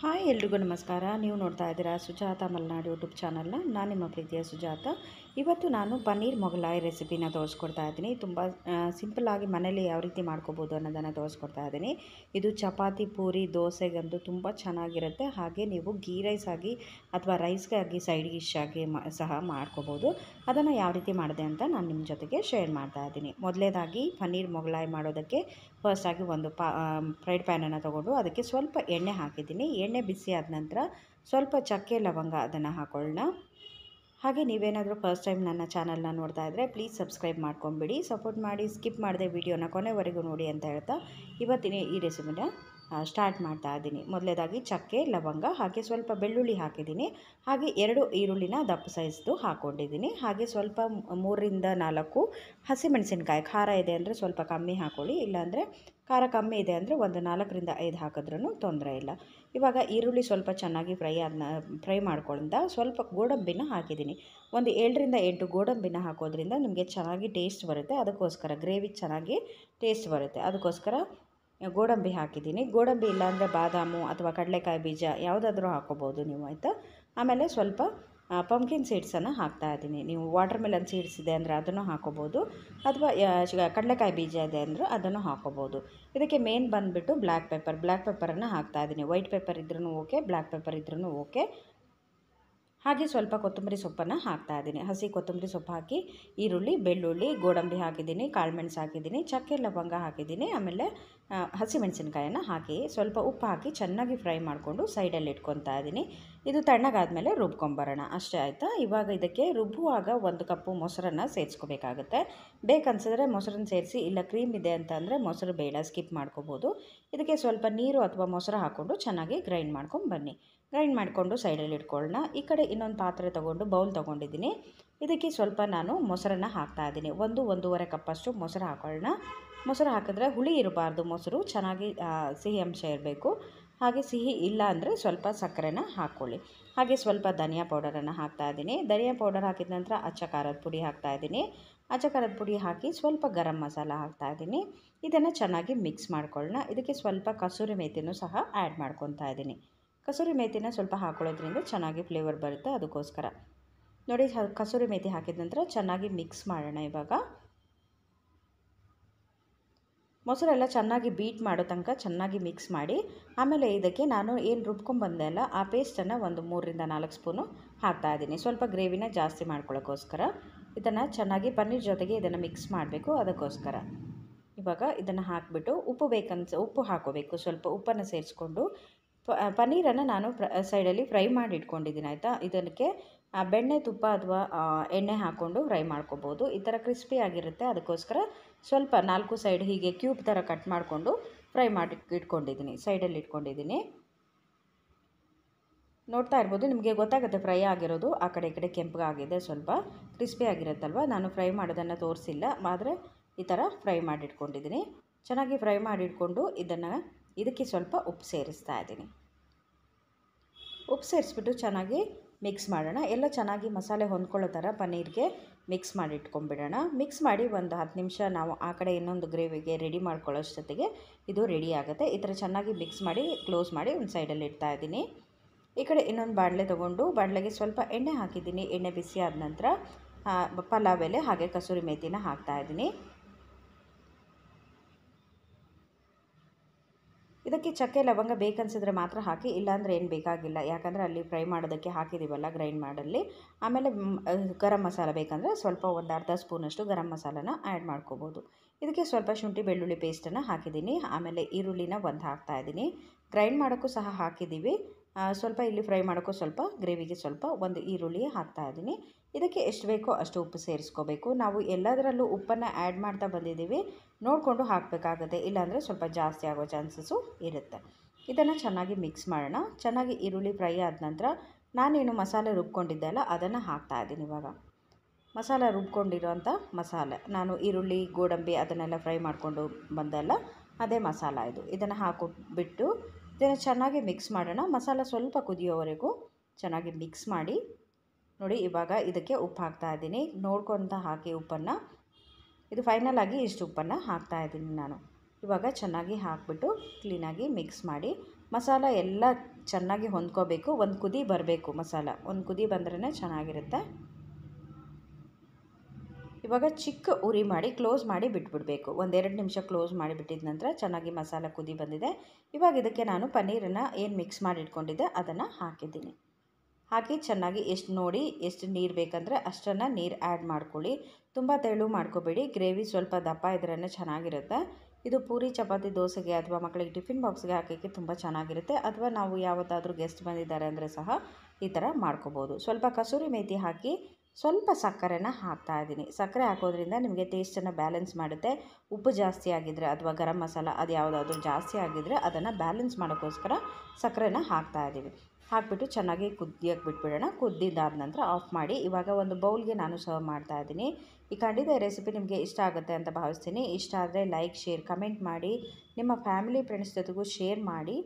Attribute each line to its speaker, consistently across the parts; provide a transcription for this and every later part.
Speaker 1: hi ಎಲ್ರಿಗೂ ನಮಸ್ಕಾರ ನೀವು ನೋಡ್ತಾ ಇದ್ದೀರಾ ಸುಜಾತ ಮಲ್ನಾಡ್ ಯೂಟ್ಯೂಬ್ ಚಾನಲ್ನ ನಾನು ನಿಮ್ಮ ಪ್ರೀತಿಯ ಸುಜಾತ ಇವತ್ತು ನಾನು ಪನ್ನೀರ್ ಮೊಘಲಾಯಿ ರೆಸಿಪಿನ ತೋರಿಸ್ಕೊಡ್ತಾ ಇದ್ದೀನಿ ತುಂಬ ಸಿಂಪಲ್ಲಾಗಿ ಮನೇಲಿ ಯಾವ ರೀತಿ ಮಾಡ್ಕೋಬೋದು ಅನ್ನೋದನ್ನು ತೋರಿಸ್ಕೊಡ್ತಾ ಇದ್ದೀನಿ ಇದು ಚಪಾತಿ ಪೂರಿ ದೋಸೆಗಂತೂ ತುಂಬ ಚೆನ್ನಾಗಿರುತ್ತೆ ಹಾಗೆ ನೀವು ಗೀ ರೈಸ್ ಆಗಿ ಅಥವಾ ರೈಸ್ಗಾಗಿ ಸೈಡ್ ಡಿಶ್ ಆಗಿ ಸಹ ಮಾಡ್ಕೋಬೋದು ಅದನ್ನು ಯಾವ ರೀತಿ ಮಾಡಿದೆ ಅಂತ ನಾನು ನಿಮ್ಮ ಜೊತೆಗೆ ಶೇರ್ ಮಾಡ್ತಾ ಇದ್ದೀನಿ ಮೊದಲೇದಾಗಿ ಪನ್ನೀರ್ ಮೊಘಲಾಯಿ ಮಾಡೋದಕ್ಕೆ ಫಸ್ಟಾಗಿ ಒಂದು ಪಾ ಫ್ರೈಡ್ ಪ್ಯಾನನ್ನು ತೊಗೊಂಡು ಅದಕ್ಕೆ ಸ್ವಲ್ಪ ಎಣ್ಣೆ ಹಾಕಿದ್ದೀನಿ ಎಣ್ಣೆ ಬಿಸಿ ಆದ ನಂತರ ಸ್ವಲ್ಪ ಚಕ್ಕೆ ಲವಂಗ ಅದನ್ನು ಹಾಕೊಳ್ಳೋಣ ಹಾಗೆ ನೀವೇನಾದರೂ ಫಸ್ಟ್ ಟೈಮ್ ನನ್ನ ಚಾನಲ್ನ ನೋಡ್ತಾ ಇದ್ದರೆ ಪ್ಲೀಸ್ ಸಬ್ಸ್ಕ್ರೈಬ್ ಮಾಡ್ಕೊಂಬಿಡಿ ಸಪೋರ್ಟ್ ಮಾಡಿ ಸ್ಕಿಪ್ ಮಾಡಿದೆ ವೀಡಿಯೋನ ಕೊನೆವರೆಗೂ ನೋಡಿ ಅಂತ ಹೇಳ್ತಾ ಇವತ್ತಿನ ಈ ರೆಸಿಪಿನ ಸ್ಟಾರ್ಟ್ ಮಾಡ್ತಾ ಇದ್ದೀನಿ ಮೊದಲೇದಾಗಿ ಚಕ್ಕೆ ಲವಂಗ ಹಾಗೆ ಸ್ವಲ್ಪ ಬೆಳ್ಳುಳ್ಳಿ ಹಾಕಿದ್ದೀನಿ ಹಾಗೆ ಎರಡು ಈರುಳ್ಳಿನ ದಪ್ಪ ಸೈಜ್ದು ಹಾಕ್ಕೊಂಡಿದ್ದೀನಿ ಹಾಗೆ ಸ್ವಲ್ಪ ಮೂರರಿಂದ ನಾಲ್ಕು ಹಸಿಮೆಣಸಿನ್ಕಾಯಿ ಖಾರ ಇದೆ ಅಂದರೆ ಸ್ವಲ್ಪ ಕಮ್ಮಿ ಹಾಕೊಳ್ಳಿ ಇಲ್ಲಾಂದರೆ ಖಾರ ಕಮ್ಮಿ ಇದೆ ಅಂದರೆ ಒಂದು ನಾಲ್ಕರಿಂದ ಐದು ಹಾಕಿದ್ರೂ ತೊಂದರೆ ಇಲ್ಲ ಇವಾಗ ಈರುಳ್ಳಿ ಸ್ವಲ್ಪ ಚೆನ್ನಾಗಿ ಫ್ರೈ ಅದನ್ನ ಫ್ರೈ ಮಾಡ್ಕೊಂಡ ಸ್ವಲ್ಪ ಗೋಡಂಬಿನ ಹಾಕಿದ್ದೀನಿ ಒಂದು ಏಳರಿಂದ ಎಂಟು ಗೋಡಂಬಿನ ಹಾಕೋದ್ರಿಂದ ನಿಮಗೆ ಚೆನ್ನಾಗಿ ಟೇಸ್ಟ್ ಬರುತ್ತೆ ಅದಕ್ಕೋಸ್ಕರ ಗ್ರೇವಿ ಚೆನ್ನಾಗಿ ಟೇಸ್ಟ್ ಬರುತ್ತೆ ಅದಕ್ಕೋಸ್ಕರ ಗೋಡಂಬಿ ಹಾಕಿದ್ದೀನಿ ಗೋಡಂಬಿ ಇಲ್ಲಾಂದರೆ ಬಾದಾಮು ಅಥವಾ ಕಡಲೆಕಾಯಿ ಬೀಜ ಯಾವುದಾದ್ರೂ ಹಾಕೋಬೋದು ನೀವು ಆಯಿತಾ ಆಮೇಲೆ ಸ್ವಲ್ಪ ಪಂಪ್ಕಿನ್ ಸೀಡ್ಸನ್ನು ಹಾಕ್ತಾ ಇದ್ದೀನಿ ನೀವು ವಾಟರ್ ಮೆಲನ್ ಸೀಡ್ಸ್ ಇದೆ ಅಂದರೆ ಅದನ್ನು ಹಾಕೋಬೋದು ಅಥವಾ ಕಡಲೆಕಾಯಿ ಬೀಜ ಇದೆ ಅಂದರೆ ಅದನ್ನು ಹಾಕೋಬೋದು ಇದಕ್ಕೆ ಮೇನ್ ಬಂದುಬಿಟ್ಟು ಬ್ಲ್ಯಾಕ್ ಪೆಪ್ಪರ್ ಬ್ಲ್ಯಾಕ್ ಪೆಪ್ಪರನ್ನು ಹಾಕ್ತಾ ಇದ್ದೀನಿ ವೈಟ್ ಪೆಪ್ಪರ್ ಇದ್ರೂ ಓಕೆ ಬ್ಲ್ಯಾಕ್ ಪೆಪ್ಪರ್ ಇದ್ರೂ ಓಕೆ ಹಾಗೆ ಸ್ವಲ್ಪ ಕೊತ್ತಂಬರಿ ಸೊಪ್ಪನ್ನು ಹಾಕ್ತಾ ಇದ್ದೀನಿ ಹಸಿ ಕೊತ್ತಂಬರಿ ಸೊಪ್ಪು ಹಾಕಿ ಈರುಳ್ಳಿ ಬೆಳ್ಳುಳ್ಳಿ ಗೋಡಂಬಿ ಹಾಕಿದ್ದೀನಿ ಕಾಳುಮೆಣಸು ಹಾಕಿದ್ದೀನಿ ಚಕ್ಕೆ ಲವಂಗ ಹಾಕಿದ್ದೀನಿ ಆಮೇಲೆ ಹಸಿಮೆಣಸಿನ್ಕಾಯನ್ನು ಹಾಕಿ ಸ್ವಲ್ಪ ಉಪ್ಪು ಹಾಕಿ ಚೆನ್ನಾಗಿ ಫ್ರೈ ಮಾಡಿಕೊಂಡು ಸೈಡಲ್ಲಿ ಇಟ್ಕೊತಾ ಇದ್ದೀನಿ ಇದು ತಣ್ಣಗಾದಮೇಲೆ ರುಬ್ಕೊಂಬರೋಣ ಅಷ್ಟೇ ಆಯಿತಾ ಇವಾಗ ಇದಕ್ಕೆ ರುಬ್ಬುವಾಗ ಒಂದು ಕಪ್ಪು ಮೊಸರನ್ನು ಸೇರಿಸ್ಕೋಬೇಕಾಗುತ್ತೆ ಬೇಕನ್ಸಿದ್ರೆ ಮೊಸರನ್ನ ಸೇರಿಸಿ ಇಲ್ಲ ಕ್ರೀಮ್ ಇದೆ ಅಂತ ಅಂದರೆ ಮೊಸರು ಬೇಡ ಸ್ಕಿಪ್ ಮಾಡ್ಕೋಬೋದು ಇದಕ್ಕೆ ಸ್ವಲ್ಪ ನೀರು ಅಥವಾ ಮೊಸರು ಹಾಕ್ಕೊಂಡು ಚೆನ್ನಾಗಿ ಗ್ರೈಂಡ್ ಮಾಡ್ಕೊಂಡು ಬನ್ನಿ ಗ್ರೈಂಡ್ ಮಾಡಿಕೊಂಡು ಸೈಡಲ್ಲಿ ಇಟ್ಕೊಳ್ಳೋಣ ಈ ಕಡೆ ಇನ್ನೊಂದು ಪಾತ್ರೆ ತೊಗೊಂಡು ಬೌಲ್ ತೊಗೊಂಡಿದ್ದೀನಿ ಇದಕ್ಕೆ ಸ್ವಲ್ಪ ನಾನು ಮೊಸರನ್ನು ಹಾಕ್ತಾ ಇದ್ದೀನಿ ಒಂದು ಒಂದೂವರೆ ಕಪ್ಪಷ್ಟು ಮೊಸರು ಹಾಕೊಳ್ಳೋಣ ಮೊಸರು ಹಾಕಿದ್ರೆ ಹುಳಿ ಇರಬಾರ್ದು ಮೊಸರು ಚೆನ್ನಾಗಿ ಸಿಹಿ ಅಂಶ ಇರಬೇಕು ಹಾಗೆ ಸಿಹಿ ಇಲ್ಲ ಅಂದರೆ ಸ್ವಲ್ಪ ಸಕ್ಕರೆನ ಹಾಕ್ಕೊಳ್ಳಿ ಹಾಗೆ ಸ್ವಲ್ಪ ಧನಿಯಾ ಪೌಡರನ್ನು ಹಾಕ್ತಾ ಇದ್ದೀನಿ ಧನಿಯಾ ಪೌಡರ್ ಹಾಕಿದ ನಂತರ ಅಚ್ಚ ಖಾರದ ಪುಡಿ ಹಾಕ್ತಾ ಇದ್ದೀನಿ ಅಚ್ಚ ಖಾರದ ಪುಡಿ ಹಾಕಿ ಸ್ವಲ್ಪ ಗರಂ ಮಸಾಲ ಹಾಕ್ತಾ ಇದ್ದೀನಿ ಇದನ್ನು ಚೆನ್ನಾಗಿ ಮಿಕ್ಸ್ ಮಾಡ್ಕೊಳ್ಳೋಣ ಇದಕ್ಕೆ ಸ್ವಲ್ಪ ಕಸೂರಿ ಮೇತಿನೂ ಸಹ ಆ್ಯಡ್ ಮಾಡ್ಕೊತಾ ಇದ್ದೀನಿ ಕಸೂರಿ ಮೇಥಿನ ಸ್ವಲ್ಪ ಹಾಕೊಳ್ಳೋದ್ರಿಂದ ಚೆನ್ನಾಗಿ ಫ್ಲೇವರ್ ಬರುತ್ತೆ ಅದಕ್ಕೋಸ್ಕರ ನೋಡಿ ಕಸೂರಿ ಮೇತಿ ಹಾಕಿದ ನಂತರ ಚೆನ್ನಾಗಿ ಮಿಕ್ಸ್ ಮಾಡೋಣ ಇವಾಗ ಮೊಸರೆಲ್ಲ ಚೆನ್ನಾಗಿ ಬೀಟ್ ಮಾಡೋ ತನಕ ಚೆನ್ನಾಗಿ ಮಿಕ್ಸ್ ಮಾಡಿ ಆಮೇಲೆ ಇದಕ್ಕೆ ನಾನು ಏನು ರುಬ್ಕೊಂಡ್ಬಂದೆ ಅಲ್ಲ ಆ ಪೇಸ್ಟನ್ನು ಒಂದು ಮೂರರಿಂದ ನಾಲ್ಕು ಸ್ಪೂನು ಹಾಕ್ತಾ ಇದ್ದೀನಿ ಸ್ವಲ್ಪ ಗ್ರೇವಿನ ಜಾಸ್ತಿ ಮಾಡ್ಕೊಳ್ಳೋಕ್ಕೋಸ್ಕರ ಇದನ್ನು ಚೆನ್ನಾಗಿ ಪನ್ನೀರ್ ಜೊತೆಗೆ ಇದನ್ನು ಮಿಕ್ಸ್ ಮಾಡಬೇಕು ಅದಕ್ಕೋಸ್ಕರ ಇವಾಗ ಇದನ್ನು ಹಾಕ್ಬಿಟ್ಟು ಉಪ್ಪು ಬೇಕನ್ಸ ಉಪ್ಪು ಹಾಕೋಬೇಕು ಸ್ವಲ್ಪ ಉಪ್ಪನ್ನು ಸೇರಿಸ್ಕೊಂಡು ಪನ್ನೀರನ್ನು ನಾನು ಸೈಡಲ್ಲಿ ಫ್ರೈ ಮಾಡಿ ಇಟ್ಕೊಂಡಿದ್ದೀನಿ ಆಯಿತಾ ಇದಕ್ಕೆ ಬೆಣ್ಣೆ ತುಪ್ಪ ಅಥವಾ ಎಣ್ಣೆ ಹಾಕ್ಕೊಂಡು ಫ್ರೈ ಮಾಡ್ಕೋಬೋದು ಈ ಥರ ಆಗಿರುತ್ತೆ ಅದಕ್ಕೋಸ್ಕರ ಸ್ವಲ್ಪ ನಾಲ್ಕು ಸೈಡ್ ಹೀಗೆ ಕ್ಯೂಬ್ ಥರ ಕಟ್ ಮಾಡಿಕೊಂಡು ಫ್ರೈ ಮಾಡಿ ಇಟ್ಕೊಂಡಿದ್ದೀನಿ ಸೈಡಲ್ಲಿ ಇಟ್ಕೊಂಡಿದ್ದೀನಿ ನೋಡ್ತಾ ಇರ್ಬೋದು ನಿಮಗೆ ಗೊತ್ತಾಗುತ್ತೆ ಫ್ರೈ ಆಗಿರೋದು ಆ ಕಡೆ ಈ ಕಡೆ ಕೆಂಪಗಾಗಿದೆ ಸ್ವಲ್ಪ ಕ್ರಿಸ್ಪಿ ಆಗಿರುತ್ತಲ್ವ ನಾನು ಫ್ರೈ ಮಾಡೋದನ್ನು ತೋರಿಸಿಲ್ಲ ಆದರೆ ಈ ಥರ ಫ್ರೈ ಮಾಡಿಟ್ಕೊಂಡಿದ್ದೀನಿ ಚೆನ್ನಾಗಿ ಫ್ರೈ ಮಾಡಿಟ್ಕೊಂಡು ಇದನ್ನು ಇದಕ್ಕೆ ಸ್ವಲ್ಪ ಉಪ್ಪು ಸೇರಿಸ್ತಾ ಇದ್ದೀನಿ ಉಪ್ಪು ಸೇರಿಸ್ಬಿಟ್ಟು ಚೆನ್ನಾಗಿ ಮಿಕ್ಸ್ ಮಾಡೋಣ ಎಲ್ಲ ಚೆನ್ನಾಗಿ ಮಸಾಲೆ ಹೊಂದ್ಕೊಳ್ಳೋ ಥರ ಪನ್ನೀರ್ಗೆ ಮಿಕ್ಸ್ ಮಾಡಿ ಮಿಕ್ಸ್ ಮಾಡಿ ಒಂದು ಹತ್ತು ನಿಮಿಷ ನಾವು ಆ ಕಡೆ ಇನ್ನೊಂದು ಗ್ರೇವಿಗೆ ರೆಡಿ ಮಾಡ್ಕೊಳ್ಳೋಷ್ಟೊತ್ತಿಗೆ ಇದು ರೆಡಿ ಆಗುತ್ತೆ ಈ ಥರ ಚೆನ್ನಾಗಿ ಮಿಕ್ಸ್ ಮಾಡಿ ಕ್ಲೋಸ್ ಮಾಡಿ ಒಂದು ಸೈಡಲ್ಲಿ ಇಡ್ತಾ ಇದ್ದೀನಿ ಈ ಕಡೆ ಇನ್ನೊಂದು ಬಾಣಲೆ ತೊಗೊಂಡು ಬಾಣಲೆಗೆ ಸ್ವಲ್ಪ ಎಣ್ಣೆ ಹಾಕಿದ್ದೀನಿ ಎಣ್ಣೆ ಬಿಸಿ ಆದ ನಂತರ ಪಲಾವ್ ಎಲೆ ಹಾಗೆ ಕಸೂರಿ ಮೇಥಿನ ಹಾಕ್ತಾಯಿದ್ದೀನಿ ಇದಕ್ಕೆ ಚಕ್ಕೆ ಲವಂಗ ಬೇಕನ್ಸಿದ್ರೆ ಮಾತ್ರ ಹಾಕಿ ಇಲ್ಲಾಂದರೆ ಏನು ಬೇಕಾಗಿಲ್ಲ ಯಾಕಂದರೆ ಅಲ್ಲಿ ಫ್ರೈ ಮಾಡೋದಕ್ಕೆ ಹಾಕಿದ್ದೀವಲ್ಲ ಗ್ರೈಂಡ್ ಮಾಡಲ್ಲಿ ಆಮೇಲೆ ಗರಂ ಮಸಾಲ ಬೇಕಂದರೆ ಸ್ವಲ್ಪ ಒಂದು ಅರ್ಧ ಸ್ಪೂನಷ್ಟು ಗರಂ ಮಸಾಲನ ಆ್ಯಡ್ ಮಾಡ್ಕೋಬೋದು ಇದಕ್ಕೆ ಸ್ವಲ್ಪ ಶುಂಠಿ ಬೆಳ್ಳುಳ್ಳಿ ಪೇಸ್ಟನ್ನು ಹಾಕಿದ್ದೀನಿ ಆಮೇಲೆ ಈರುಳ್ಳಿನ ಒಂದು ಹಾಕ್ತಾ ಇದ್ದೀನಿ ಗ್ರೈಂಡ್ ಮಾಡೋಕ್ಕೂ ಸಹ ಹಾಕಿದ್ದೀವಿ ಸ್ವಲ್ಪ ಇಲ್ಲಿ ಫ್ರೈ ಮಾಡೋಕ್ಕೂ ಸ್ವಲ್ಪ ಗ್ರೇವಿಗೆ ಸ್ವಲ್ಪ ಒಂದು ಈರುಳ್ಳಿ ಹಾಕ್ತಾ ಇದ್ದೀನಿ ಇದಕ್ಕೆ ಎಷ್ಟು ಬೇಕೋ ಅಷ್ಟು ಉಪ್ಪು ಸೇರಿಸ್ಕೋಬೇಕು ನಾವು ಎಲ್ಲದರಲ್ಲೂ ಉಪ್ಪನ್ನು ಆ್ಯಡ್ ಮಾಡ್ತಾ ಬಂದಿದ್ದೀವಿ ನೋಡಿಕೊಂಡು ಹಾಕಬೇಕಾಗುತ್ತೆ ಇಲ್ಲಾಂದರೆ ಸ್ವಲ್ಪ ಜಾಸ್ತಿ ಆಗೋ ಚಾನ್ಸಸ್ಸು ಇರುತ್ತೆ ಇದನ್ನು ಚೆನ್ನಾಗಿ ಮಿಕ್ಸ್ ಮಾಡೋಣ ಚೆನ್ನಾಗಿ ಈರುಳ್ಳಿ ಫ್ರೈ ಆದ ನಂತರ ನಾನೇನು ಮಸಾಲೆ ರುಬ್ಕೊಂಡಿದ್ದೆ ಅಲ್ಲ ಅದನ್ನು ಹಾಕ್ತಾ ಇದ್ದೀನಿ ಇವಾಗ ಮಸಾಲೆ ರುಬ್ಕೊಂಡಿರೋಂಥ ಮಸಾಲೆ ನಾನು ಈರುಳ್ಳಿ ಗೋಡಂಬಿ ಅದನ್ನೆಲ್ಲ ಫ್ರೈ ಮಾಡಿಕೊಂಡು ಬಂದಲ್ಲ ಅದೇ ಮಸಾಲ ಇದು ಇದನ್ನು ಬಿಟ್ಟು ಇದನ್ನು ಚೆನ್ನಾಗಿ ಮಿಕ್ಸ್ ಮಾಡೋಣ ಮಸಾಲ ಸ್ವಲ್ಪ ಕುದಿಯೋವರೆಗೂ ಚೆನ್ನಾಗಿ ಮಿಕ್ಸ್ ಮಾಡಿ ನೋಡಿ ಇವಾಗ ಇದಕ್ಕೆ ಉಪ್ಪು ಹಾಕ್ತಾ ಇದ್ದೀನಿ ನೋಡ್ಕೊತ ಹಾಕಿ ಉಪ್ಪನ್ನು ಇದು ಫೈನಲ್ ಆಗಿ ಇಷ್ಟು ಉಪ್ಪನ್ನು ಹಾಕ್ತಾ ಇದ್ದೀನಿ ನಾನು ಇವಾಗ ಚೆನ್ನಾಗಿ ಹಾಕ್ಬಿಟ್ಟು ಕ್ಲೀನಾಗಿ ಮಿಕ್ಸ್ ಮಾಡಿ ಮಸಾಲ ಎಲ್ಲ ಚೆನ್ನಾಗಿ ಹೊಂದ್ಕೋಬೇಕು ಒಂದು ಕುದಿ ಬರಬೇಕು ಮಸಾಲ ಒಂದು ಕುದಿ ಬಂದ್ರೇ ಚೆನ್ನಾಗಿರುತ್ತೆ ಇವಾಗ ಚಿಕ್ಕ ಉರಿ ಮಾಡಿ ಕ್ಲೋಸ್ ಮಾಡಿ ಬಿಟ್ಬಿಡಬೇಕು ಒಂದೆರಡು ನಿಮಿಷ ಕ್ಲೋಸ್ ಮಾಡಿಬಿಟ್ಟಿದ ನಂತರ ಚೆನ್ನಾಗಿ ಮಸಾಲೆ ಕುದಿ ಬಂದಿದೆ ಇವಾಗ ಇದಕ್ಕೆ ನಾನು ಪನ್ನೀರನ್ನು ಏನು ಮಿಕ್ಸ್ ಮಾಡಿ ಇಟ್ಕೊಂಡಿದ್ದೆ ಅದನ್ನು ಹಾಕಿದ್ದೀನಿ ಹಾಕಿ ಚೆನ್ನಾಗಿ ಎಷ್ಟು ನೋಡಿ ಎಷ್ಟು ನೀರು ಬೇಕಂದರೆ ಅಷ್ಟನ್ನು ನೀರು ಆ್ಯಡ್ ಮಾಡ್ಕೊಳ್ಳಿ ತುಂಬ ತೆಳು ಮಾಡ್ಕೋಬೇಡಿ ಗ್ರೇವಿ ಸ್ವಲ್ಪ ದಪ್ಪ ಇದ್ರೇ ಚೆನ್ನಾಗಿರುತ್ತೆ ಇದು ಪೂರಿ ಚಪಾತಿ ದೋಸೆಗೆ ಅಥವಾ ಮಕ್ಕಳಿಗೆ ಟಿಫಿನ್ ಬಾಕ್ಸ್ಗೆ ಹಾಕೋಕ್ಕೆ ತುಂಬ ಚೆನ್ನಾಗಿರುತ್ತೆ ಅಥವಾ ನಾವು ಯಾವತ್ತಾದರೂ ಗೆಸ್ಟ್ ಬಂದಿದ್ದಾರೆ ಅಂದರೆ ಸಹ ಈ ಥರ ಮಾಡ್ಕೋಬೋದು ಸ್ವಲ್ಪ ಕಸೂರಿ ಮೇಥಿ ಹಾಕಿ ಸ್ವಲ್ಪ ಸಕ್ಕರೆನ ಹಾಕ್ತಾ ಇದ್ದೀನಿ ಸಕ್ಕರೆ ಹಾಕೋದ್ರಿಂದ ನಿಮಗೆ ಟೇಸ್ಟನ್ನು ಬ್ಯಾಲೆನ್ಸ್ ಮಾಡುತ್ತೆ ಉಪ್ಪು ಜಾಸ್ತಿ ಆಗಿದ್ದರೆ ಅಥವಾ ಗರಂ ಮಸಾಲ ಅದು ಯಾವುದಾದ್ರೂ ಜಾಸ್ತಿ ಆಗಿದ್ದರೆ ಅದನ್ನು ಬ್ಯಾಲೆನ್ಸ್ ಮಾಡೋಕ್ಕೋಸ್ಕರ ಸಕ್ಕರೆನ ಹಾಕ್ತಾ ಇದ್ದೀವಿ ಹಾಕ್ಬಿಟ್ಟು ಚೆನ್ನಾಗಿ ಕುದಿಯೋಕೆ ಬಿಟ್ಬಿಡೋಣ ಕುದ್ದಿದ್ದಾದ ನಂತರ ಆಫ್ ಮಾಡಿ ಇವಾಗ ಒಂದು ಬೌಲ್ಗೆ ನಾನು ಸರ್ವ್ ಮಾಡ್ತಾ ಇದ್ದೀನಿ ಈ ಖಂಡಿತ ರೆಸಿಪಿ ನಿಮಗೆ ಇಷ್ಟ ಆಗುತ್ತೆ ಅಂತ ಭಾವಿಸ್ತೀನಿ ಇಷ್ಟ ಆದರೆ ಲೈಕ್ ಶೇರ್ ಕಮೆಂಟ್ ಮಾಡಿ ನಿಮ್ಮ ಫ್ಯಾಮಿಲಿ ಫ್ರೆಂಡ್ಸ್ ಜೊತೆಗೂ ಶೇರ್ ಮಾಡಿ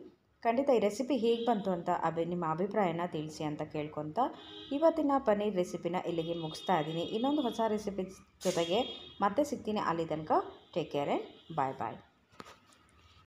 Speaker 1: ಖಂಡಿತ ಈ ರೆಸಿಪಿ ಹೇಗೆ ಬಂತು ಅಂತ ಅಭಿ ನಿಮ್ಮ ಅಭಿಪ್ರಾಯನ ತಿಳಿಸಿ ಅಂತ ಕೇಳ್ಕೊತ ಇವತ್ತಿನ ಪನ್ನೀರ್ ರೆಸಿಪಿನ ಇಲ್ಲಿಗೆ ಮುಗಿಸ್ತಾ ಇದ್ದೀನಿ ಇನ್ನೊಂದು ಹೊಸ ರೆಸಿಪಿ ಜೊತೆಗೆ ಮತ್ತೆ ಸಿಗ್ತೀನಿ ಅಲ್ಲಿ ತನಕ take care and bye bye